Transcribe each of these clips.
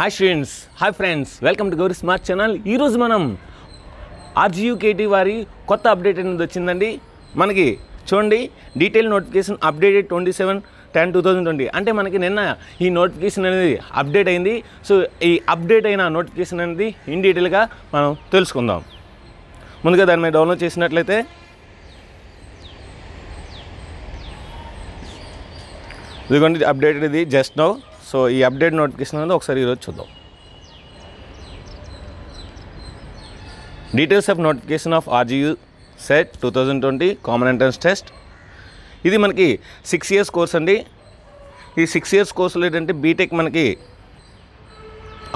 hi students hi friends welcome to Gowri smart channel ఈరోజు మనం KT వారి కొత్త అప్డేట్ అనేది వచ్చిందండి మనకి చూడండి detail notification updated twenty seven ten two thousand twenty అంటే మనకి నిన్న ఈ నోటిఫికేషన్ అనేది అప్డేట్ అయింది సో ఈ అప్డేట్ అయిన నోటిఫికేషన్ అనేది ఇన్ డీటెయిల్గా మనం తెలుసుకుందాం ముందుగా దాని మీద డౌన్లోడ్ చేసినట్లయితే ఇదిగోండి అప్డేటెడ్ ఇది జస్ట్ నౌ సో ఈ అప్డేట్ నోటిఫికేషన్ అనేది ఒకసారి ఈరోజు చూద్దాం details of notification of RGU CET two thousand twenty common entrance test ఇది మనకి సిక్స్ ఇయర్స్ కోర్స్ అండి ఈ సిక్స్ ఇయర్స్ కోర్సులో ఏంటంటే బీటెక్ మనకి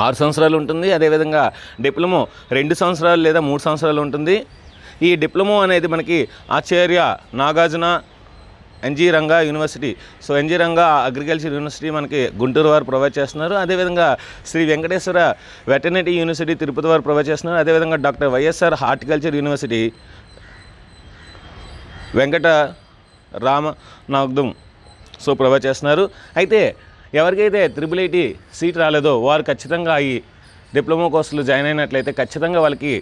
ఆరు సంవత్సరాలు ఉంటుంది అదేవిధంగా డిప్లొమో రెండు సంవత్సరాలు లేదా మూడు సంవత్సరాలు ఉంటుంది ఈ డిప్లొమో అనేది మనకి Acharya Nagarjuna NG Ranga university so NG Ranga agriculture university మనకి గుంటూరు వారు ప్రొవైడ్ చేస్తున్నారు అదేవిధంగా శ్రీ వెంకటేశ్వర వెటర్నరీ యూనివర్సిటీ తిరుపతి వారు ప్రొవైడ్ చేస్తున్నారు అదేవిధంగా doctor YSR horticulture university Venkata Rama నాగ్దం సో ప్రొవైడ్ చేస్తున్నారు అయితే ఎవరికైతే త్రిబుల్ ఐటీ సీట్ రాలేదో వారు ఖచ్చితంగా ఈ డిప్లొమా కోర్సులు జాయిన్ అయినట్లయితే ఖచ్చితంగా వాళ్ళకి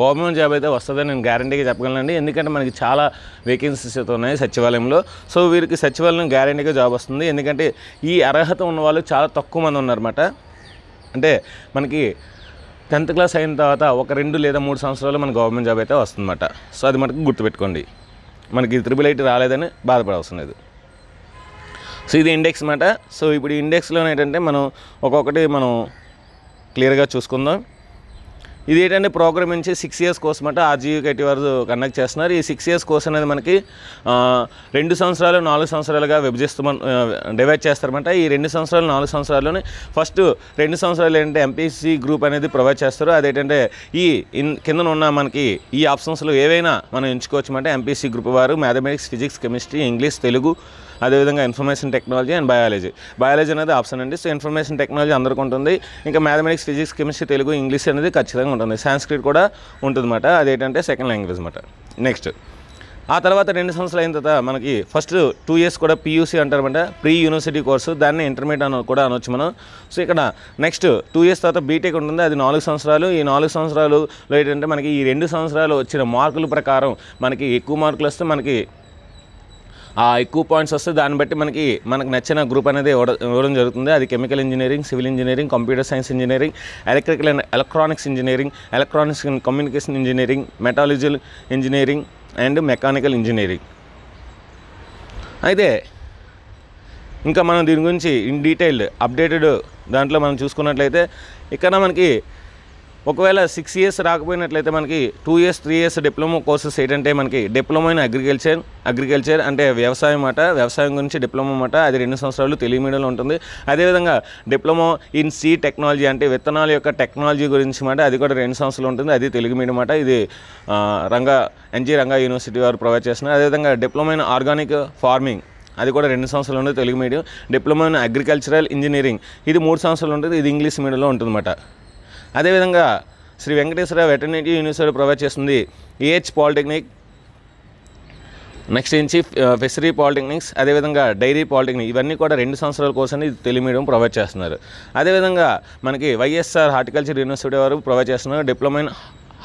గవర్నమెంట్ జాబ్ అయితే వస్తుందని నేను గ్యారంటీగా చెప్పగలనండి ఎందుకంటే మనకి చాలా వేకెన్సీస్ అయితే ఉన్నాయి సచివాలయంలో సో వీరికి సచివాలయం గ్యారంటీగా జాబ్ వస్తుంది ఎందుకంటే ఈ అర్హత ఉన్న వాళ్ళు చాలా తక్కువ మంది ఉన్నారన్నమాట అంటే మనకి టెన్త్ క్లాస్ అయిన తర్వాత ఒక రెండు లేదా మూడు సంవత్సరాలు మన గవర్నమెంట్ జాబ్ అయితే వస్తుందన్నమాట సో అది మనకు గుర్తుపెట్టుకోండి మనకి త్రిబుల్ ఐటీ రాలేదని బాధపడవలసిన లేదు సో ఇది ఇండెక్స్ అన్నమాట సో ఇప్పుడు ఇండెక్స్లో ఏంటంటే మనం ఒక్కొక్కటి మనం క్లియర్గా చూసుకుందాం ఇది ఏంటంటే ప్రోగ్రామ్ నుంచి సిక్స్ ఇయర్స్ కోసం అంటే కట్టి వారు కండక్ట్ చేస్తున్నారు ఈ సిక్స్ ఇయర్స్ కోర్స్ అనేది మనకి రెండు సంవత్సరాలు నాలుగు సంవత్సరాలుగా విభజిస్తు డివైడ్ చేస్తారన్నమాట ఈ రెండు సంవత్సరాలు నాలుగు సంవత్సరాల్లోనే ఫస్ట్ రెండు సంవత్సరాలు ఏంటంటే ఎంపీసీ గ్రూప్ అనేది ప్రొవైడ్ చేస్తారు అదేంటంటే ఈ ఇన్ కింద ఉన్న మనకి ఈ ఆప్షన్స్లో ఏవైనా మనం ఎంచుకోవచ్చు అంటే ఎంపీసీ గ్రూప్ వారు mathematics physics chemistry English Telugu అదేవిధంగా information technology and biology biology అనేది ఆప్షన్ అండి సో ఇన్ఫర్మేషన్ టెక్నాలజీ అందరికి ఉంటుంది ఇంకా mathematics physics chemistry Telugu English అనేది ఖచ్చితంగా ఉంటుంది సాంస్క్రిట్ కూడా ఉంటుందన్నమాట అదేంటంటే సెకండ్ లాంగ్వేజ్ అనమాట నెక్స్ట్ ఆ తర్వాత రెండు సంవత్సరాలు అయిన తర్వాత మనకి ఫస్ట్ టూ ఇయర్స్ కూడా పీయూసీ అంటారనమాట ప్రీ యూనివర్సిటీ కోర్సు దాన్ని ఇంటర్మీడియట్ అని కూడా అనొచ్చు మనం సో ఇక్కడ నెక్స్ట్ టూ ఇయర్స్ తర్వాత బీటెక్ ఉంటుంది అది నాలుగు సంవత్సరాలు ఈ నాలుగు సంవత్సరాలు ఏంటంటే మనకి ఈ రెండు సంవత్సరాలు వచ్చిన మార్కుల ప్రకారం మనకి ఎక్కువ మార్కులు వస్తే మనకి ఎక్కువ పాయింట్స్ వస్తే దాన్ని బట్టి మనకి మనకు నచ్చిన గ్రూప్ అనేది ఇవ్వడం జరుగుతుంది అది chemical engineering civil engineering computer science engineering electrical and electronics engineering electronics and communication engineering metallurgical engineering and mechanical engineering అయితే ఇంకా మనం దీని గురించి ఇన్ డీటెయిల్డ్ అప్డేటెడ్ దాంట్లో మనం చూసుకున్నట్లయితే ఇక్కడ మనకి ఒకవేళ సిక్స్ ఇయర్స్ రాకపోయినట్లయితే మనకి two years three years diploma courses ఏంటంటే మనకి డిప్లొమా ఇన్ అగ్రికల్చర్ అగ్రికల్చర్ అంటే వ్యవసాయం అట వ్యవసాయం గురించి డిప్లొమా అట అది రెండు సంవత్సరాలు తెలుగు మీడియంలో ఉంటుంది అదేవిధంగా డిప్లొమా ఇన్ సీ టెక్నాలజీ అంటే విత్తనాల యొక్క టెక్నాలజీ గురించి మాట అది కూడా రెండు సంవత్సరాలు ఉంటుంది అది తెలుగు మీడియం అట ఇది రంగా ఎన్జి రంగా యూనివర్సిటీ వారు ప్రొవైడ్ చేస్తున్నారు అదేవిధంగా డిప్లొమా ఇన్ ఆర్గానిక్ ఫార్మింగ్ అది కూడా రెండు సంవత్సరాలు ఉంటుంది Telugu medium diploma in agricultural engineering ఇది మూడు సంవత్సరాలు ఉంటుంది ఇది ఇంగ్లీష్ మీడియంలో ఉంటుందన్నమాట అదేవిధంగా Sri Venkateswara veterinary university provide చేస్తుంది ఏహెచ్ పాలిటెక్నిక్ నెక్స్ట్ నుంచి ఫిషరీ పాలిటెక్నిక్స్ అదేవిధంగా డైరీ పాలిటెక్నిక్ ఇవన్నీ కూడా రెండు సంవత్సరాల కోసం ఇది తెలుగు మీడియం ప్రొవైడ్ చేస్తున్నారు అదేవిధంగా మనకి వైఎస్ఆర్ హార్టికల్చర్ యూనివర్సిటీ వారు ప్రొవైడ్ చేస్తున్నారు డిప్లొమా ఇన్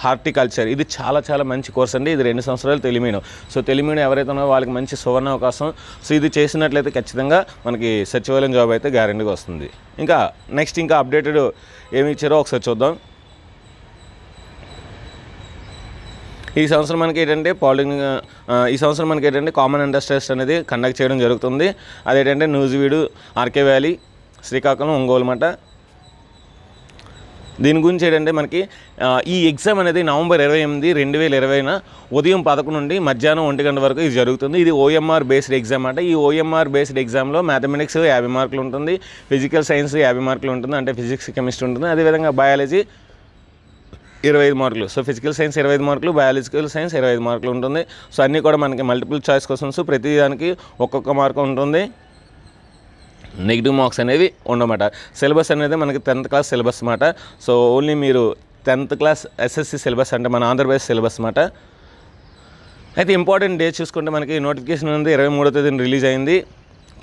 హార్టికల్చర్ ఇది చాలా చాలా మంచి కోర్స్ అండి ఇది రెండు సంవత్సరాలు తెలిమీను సో తెలిమీను ఎవరైతే ఉన్నారో వాళ్ళకి మంచి సువర్ణ అవకాశం సో ఇది చేసినట్లయితే ఖచ్చితంగా మనకి సచివాలయం జాబ్ అయితే గ్యారంటీగా వస్తుంది ఇంకా నెక్స్ట్ ఇంకా అప్డేటెడ్ ఏమి ఇచ్చారో ఒకసారి చూద్దాం ఈ సంవత్సరం మనకి ఏంటంటే పాలిటెక్నిక్ ఈ సంవత్సరం మనకి ఏంటంటే కామన్ ఇండస్ట్రీస్ అనేది కండక్ట్ చేయడం జరుగుతుంది అదేంటంటే న్యూజివీడు ఆర్కే వ్యాలీ శ్రీకాకుళం ఒంగోలు మాట దీని గురించి ఏంటంటే మనకి ఈ ఎగ్జామ్ అనేది నవంబర్ ఇరవై ఎనిమిది రెండు వేల ఇరవైన ఉదయం పదకొండు నుండి మధ్యాహ్నం ఒంటి గంట వరకు ఇది జరుగుతుంది ఇది ఓఎంఆర్ బేస్డ్ ఎగ్జామ్ అంటే ఈ ఓఎంఆర్ బేస్డ్ ఎగ్జామ్లో మ్యాథమెటిక్స్ యాభై మార్కులు ఉంటుంది ఫిజికల్ సైన్స్ యాభై మార్కులు ఉంటుంది అంటే ఫిజిక్స్ కెమిస్ట్రీ ఉంటుంది అదేవిధంగా బయాలజీ ఇరవై ఐదు మార్కులు సో ఫిజికల్ సైన్స్ ఇరవై ఐదు మార్కులు బయాలజికల్ సైన్స్ ఇరవై ఐదు మార్కులు ఉంటుంది సో అన్నీ కూడా మనకి మల్టిపుల్ చాయిస్ క్వశ్చన్స్ ప్రతిదానికి ఒక్కొక్క మార్కు ఉంటుంది నెగిటివ్ మార్క్స్ అనేవి ఉండమాట సిలబస్ అనేది మనకి టెన్త్ క్లాస్ సిలబస్ అనమాట సో ఓన్లీ మీరు టెన్త్ క్లాస్ ఎస్ఎస్సి సిలబస్ అంటే మన ఆంధ్రప్రదేశ్ సిలబస్ అనమాట అయితే ఇంపార్టెంట్ డేట్ చూసుకుంటే మనకి నోటిఫికేషన్ అనేది ఇరవై మూడో తేదీన రిలీజ్ అయింది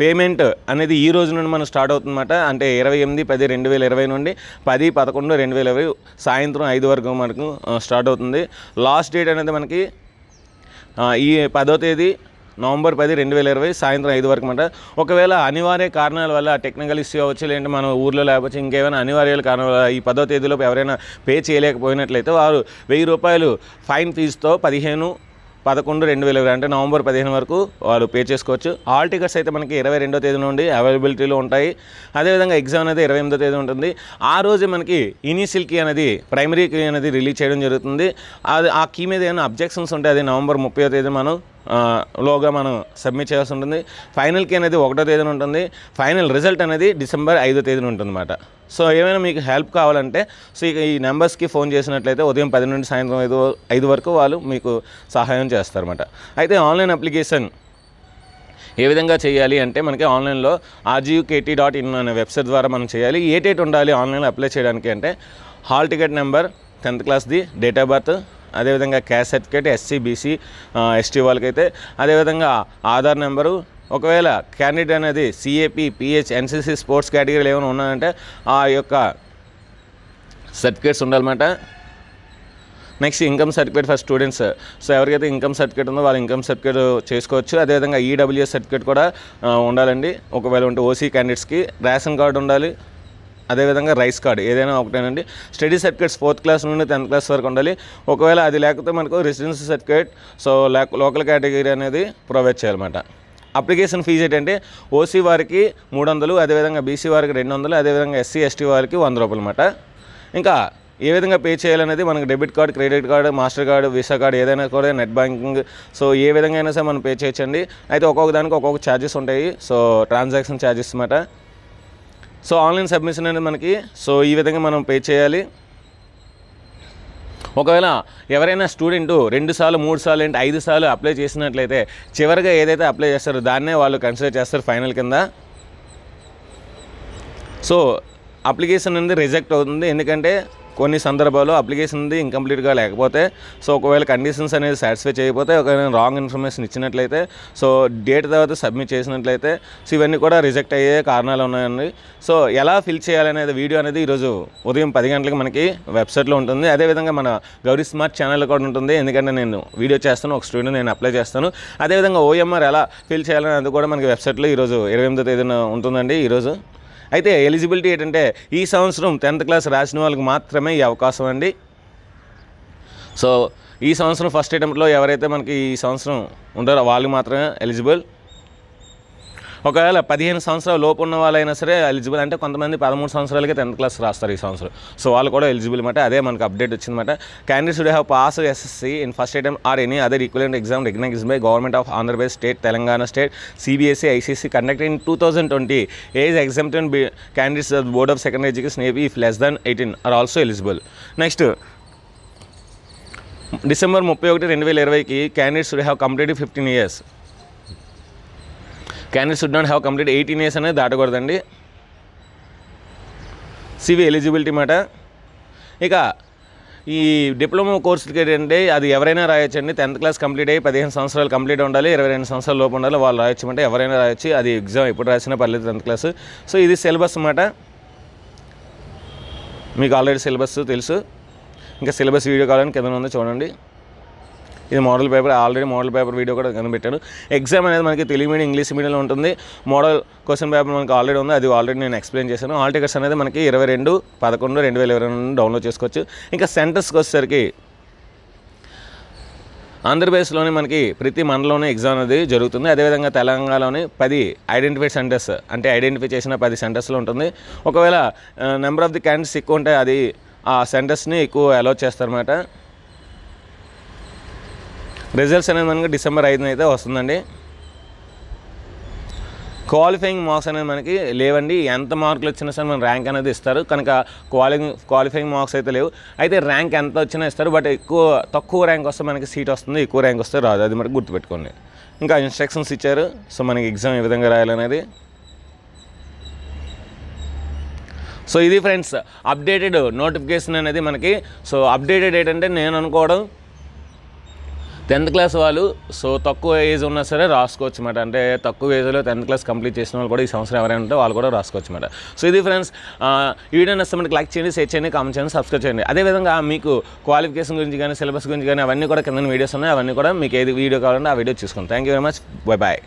పేమెంట్ అనేది ఈ రోజు నుండి మనం స్టార్ట్ అవుతుందన్నమాట అంటే ఇరవై ఎనిమిది పది రెండు వేల ఇరవై నుండి పది పదకొండు రెండు వేల ఇరవై సాయంత్రం ఐదు వరకు మనకు స్టార్ట్ అవుతుంది లాస్ట్ డేట్ అనేది మనకి ఈ పదో తేదీ నవంబర్ పది రెండు వేల ఇరవై సాయంత్రం ఐదు వరకు అంట ఒకవేళ అనివార్య కారణాల వల్ల టెక్నికల్ ఇష్యూ అవ్వచ్చు లేదంటే మన ఊర్లో లేకపోతే ఇంకేమైనా అనివార్యాల కారణాల వల్ల ఈ పదో తేదీలో ఎవరైనా పే చేయలేకపోయినట్లయితే వారు వెయ్యి రూపాయలు ఫైన్ ఫీజుతో పదిహేను పదకొండు రెండు వేల ఇరవై అంటే నవంబర్ పదిహేను వరకు వాళ్ళు పే చేసుకోవచ్చు ఆల్ టికెట్స్ అయితే మనకి ఇరవై రెండో తేదీ నుండి అవైలబిలిటీలో ఉంటాయి అదేవిధంగా ఎగ్జామ్ అనేది ఇరవై ఎనిమిదో తేదీ ఉంటుంది ఆ రోజే మనకి ఇనీషియల్ కీ అనేది ప్రైమరీ కీ అనేది రిలీజ్ చేయడం జరుగుతుంది అది ఆ కీ మీద ఏమైనా అబ్జెక్షన్స్ ఉంటే అది నవంబర్ ముప్పై తేదీ మనం లోగా మనం సబ్మిట్ చేయాల్సి ఉంటుంది ఫైనల్కి అనేది ఒకటో తేదీన ఉంటుంది ఫైనల్ రిజల్ట్ అనేది డిసెంబర్ ఐదో తేదీన ఉంటుంది సో ఏమైనా మీకు హెల్ప్ కావాలంటే సో ఇక ఈ నెంబర్స్కి ఫోన్ చేసినట్లయితే ఉదయం పది నుండి సాయంత్రం ఐదు ఐదు వరకు వాళ్ళు మీకు సహాయం చేస్తారన్నమాట అయితే ఆన్లైన్ అప్లికేషన్ ఏ విధంగా చేయాలి అంటే మనకి ఆన్లైన్లో కేటీ డాట్ ఇన్ అనే వెబ్సైట్ ద్వారా మనం చేయాలి ఏ డేట్ ఉండాలి ఆన్లైన్లో అప్లై చేయడానికి అంటే హాల్ టికెట్ నెంబర్ టెన్త్ క్లాస్ది డేట్ ఆఫ్ బర్త్ అదేవిధంగా caste certificate SC BC ST వాళ్ళకైతే అదేవిధంగా ఆధార్ నెంబరు ఒకవేళ క్యాండిడేట్ అనేది సిఏపి పిహెచ్ ఎన్సీసీ స్పోర్ట్స్ కేటగిరీలు ఏమైనా ఉన్నాయంటే ఆ యొక్క సర్టిఫికేట్స్ ఉండాలన్నమాట next income certificate for students so ఎవరికైతే ఇన్కమ్ సర్టిఫికేట్ ఉందో వాళ్ళు ఇన్కమ్ సర్టిఫికేట్ చేసుకోవచ్చు అదేవిధంగా ఈడబ్ల్యూఎస్ e సర్టిఫికేట్ కూడా ఉండాలండి ఒకవేళ ఉంటే ఓసీ క్యాండిడేట్స్కి రేషన్ కార్డు ఉండాలి అదేవిధంగా రైస్ కార్డ్ ఏదైనా ఒకటేనండి స్టడీ సర్టిఫికేట్స్ ఫోర్త్ క్లాస్ నుండి టెన్త్ క్లాస్ వరకు ఉండాలి ఒకవేళ అది లేకపోతే మనకు residency certificate so local category అనేది ప్రొవైడ్ చేయాలన్నమాట అప్లికేషన్ ఫీజు ఏంటంటే ఓసీ వారికి మూడు వందలు అదేవిధంగా బీసీ వారికి రెండు వందలు అదేవిధంగా ఎస్సీ ఎస్టీ వారికి వంద రూపాయలు అనమాట ఇంకా ఏ విధంగా పే చేయాలనేది మనకు debit card credit card master card Visa card ఏదైనా కూడా నెట్ బ్యాంకింగ్ సో ఏ విధంగా అయినా సరే మనం పే చేయొచ్చండి అయితే ఒక్కొక్క దానికి ఒక్కొక్క ఛార్జెస్ ఉంటాయి సో ట్రాన్సాక్షన్ ఛార్జెస్ అన్నమాట సో ఆన్లైన్ సబ్మిషన్ అనేది మనకి సో ఈ విధంగా మనం పే చేయాలి ఒకవేళ ఎవరైనా స్టూడెంట్ రెండు సార్లు మూడు సార్లు ఏంటి ఐదు సార్లు అప్లై చేసినట్లయితే చివరిగా ఏదైతే అప్లై చేస్తారో దాన్నే వాళ్ళు కన్సిడర్ చేస్తారు ఫైనల్ కింద సో అప్లికేషన్ అనేది రిజెక్ట్ అవుతుంది ఎందుకంటే కొన్ని సందర్భాల్లో అప్లికేషన్ ఉంది ఇంకంప్లీట్గా లేకపోతే సో ఒకవేళ కండిషన్స్ అనేది సాటిస్ఫై చేయకపోతే ఒకవేళ రాంగ్ ఇన్ఫర్మేషన్ ఇచ్చినట్లయితే సో డేట్ తర్వాత సబ్మిట్ చేసినట్లయితే సో ఇవన్నీ కూడా రిజెక్ట్ అయ్యే కారణాలు ఉన్నాయండి సో ఎలా ఫిల్ చేయాలనేది వీడియో అనేది ఈరోజు ఉదయం పది గంటలకు మనకి వెబ్సైట్లో ఉంటుంది అదేవిధంగా మన గౌరీ స్మార్ట్ ఛానల్ కూడా ఉంటుంది ఎందుకంటే నేను వీడియో చేస్తాను ఒక స్టూడెంట్ నేను అప్లై చేస్తాను అదేవిధంగా ఓఎంఆర్ ఎలా ఫిల్ చేయాలనేది కూడా మనకి వెబ్సైట్లో ఈరోజు ఇరవై ఎనిమిదో తేదీన ఉంటుందండి ఈరోజు అయితే ఎలిజిబిలిటీ ఏంటంటే ఈ సంవత్సరం టెన్త్ క్లాస్ రాసిన వాళ్ళకి మాత్రమే ఈ అవకాశం అండి సో ఈ సంవత్సరం ఫస్ట్ అటెంప్ట్లో ఎవరైతే మనకి ఈ సంవత్సరం ఉంటారో వాళ్ళు మాత్రమే ఎలిజిబుల్ ఒకవేళ పదిహేను సంవత్సరాల లోపు ఉన్న వాళ్ళైనా సరే ఎలిజిబుల్ అంటే కొంతమంది పదమూడు సంవత్సరాలకి టెన్త్ క్లాస్ రాస్తారు ఈ సంవత్సరం సో వాళ్ళు కూడా ఎలిజిబుల్ అనమాట అదే మనకు అప్డేట్ వచ్చిందన్నమాట candidates would have pass SSC in first attempt or any other equivalent exam recognize by government of Andhra Pradesh state Telangana state CBSE ICSE conduct in two thousand twenty age exam ten candidates board of secondary education AP if less than eighteen are also eligible next December ముప్పై ఒకటి రెండు వేల ఇరవైకి candidates have complete fifteen years candidate should not have complete eighteen years అనేది దాటకూడదండి CV eligibility మాట ఇక ఈ డిప్లొమా కోర్సులకి ఏంటంటే అది ఎవరైనా రాయొచ్చండి టెన్త్ క్లాస్ కంప్లీట్ అయ్యి పదిహేను సంవత్సరాలు కంప్లీట్ ఉండాలి ఇరవై రెండు సంవత్సరాల లోపు ఉండాలి వాళ్ళు రాయొచ్చు అంటే ఎవరైనా రాయొచ్చు అది ఎగ్జామ్ ఎప్పుడు రాసినా పర్లేదు టెన్త్ క్లాస్ సో ఇది సిలబస్ అన్నమాట మీకు ఆల్రెడీ సిలబస్ తెలుసు ఇంకా సిలబస్ వీడియో కావాలని కింద ఉందో చూడండి ఇది model paper already model paper video కూడా కనిపెట్టాడు ఎగ్జామ్ అనేది మనకి తెలుగు మీడియం ఇంగ్లీష్ మీడియంలో ఉంటుంది మోడల్ క్వశ్చన్ పేపర్ మనకి ఆల్రెడీ ఉంది అది ఆల్రెడీ నేను ఎక్స్ప్లెయిన్ చేశాను ఆల్ టికెట్స్ అనేది మనకి ఇరవై రెండు పదకొండు రెండు వేల ఇరవై రెండు డౌన్లోడ్ చేసుకోవచ్చు ఇంకా సెంటర్స్కి వచ్చేసరికి ఆంధ్రప్రదేశ్లోని మనకి ప్రతి మండలంలోనే ఎగ్జామ్ అనేది జరుగుతుంది అదేవిధంగా తెలంగాణలోని పది ఐడెంటిఫై సెంటర్స్ అంటే ఐడెంటిఫై చేసిన పది సెంటర్స్లో ఉంటుంది ఒకవేళ నెంబర్ ఆఫ్ ది క్యాండిడేట్స్ ఎక్కువ ఉంటే అది ఆ సెంటర్స్ని ఎక్కువ అలౌ చేస్తారన్నమాట రిజల్ట్స్ అనేది మనకి డిసెంబర్ ఐదున అయితే వస్తుందండి క్వాలిఫైయింగ్ మార్క్స్ అనేది మనకి లేవండి ఎంత మార్కులు వచ్చినా సరే మన ర్యాంక్ అనేది ఇస్తారు కనుక క్వాలి క్వాలిఫైయింగ్ మార్క్స్ అయితే లేవు అయితే ర్యాంక్ ఎంత వచ్చినా ఇస్తారు బట్ ఎక్కువ తక్కువ ర్యాంక్ వస్తే మనకి సీట్ వస్తుంది ఎక్కువ ర్యాంక్ వస్తే రాదు అది మనకి గుర్తుపెట్టుకోండి ఇంకా ఇన్స్ట్రక్షన్స్ ఇచ్చారు సో మనకి ఎగ్జామ్ ఏ విధంగా రాయాలనేది సో ఇది ఫ్రెండ్స్ అప్డేటెడ్ నోటిఫికేషన్ అనేది మనకి సో అప్డేటెడ్ ఏంటంటే నేను అనుకోవడం టెన్త్ క్లాస్ వాళ్ళు సో తక్కువ ఏజ్ ఉన్నా సరే రాసుకోవచ్చు అనమాట అంటే తక్కువ ఏజ్లో టెన్త్ క్లాస్ కంప్లీట్ చేసిన వాళ్ళు కూడా ఈ సంవత్సరం ఎవరైనా ఉంటే వాళ్ళు కూడా రాసుకోవచ్చు అనమాట సో ఇది ఫ్రెండ్స్ ఈ వీడియో నచ్చితే మనకి లైక్ చేయండి షేర్ చేయండి కామెంట్ చేయండి సబ్స్క్రైబ్ చేయండి అదేవిధంగా మీకు క్వాలిఫికేషన్ గురించి కానీ సిలబస్ గురించి కానీ అవన్నీ కూడా కింద వీడియోస్ ఉన్నాయి అవన్నీ కూడా మీకు ఏది వీడియో కావాలంటే ఆ వీడియో చూసుకోండి thank you very much bye bye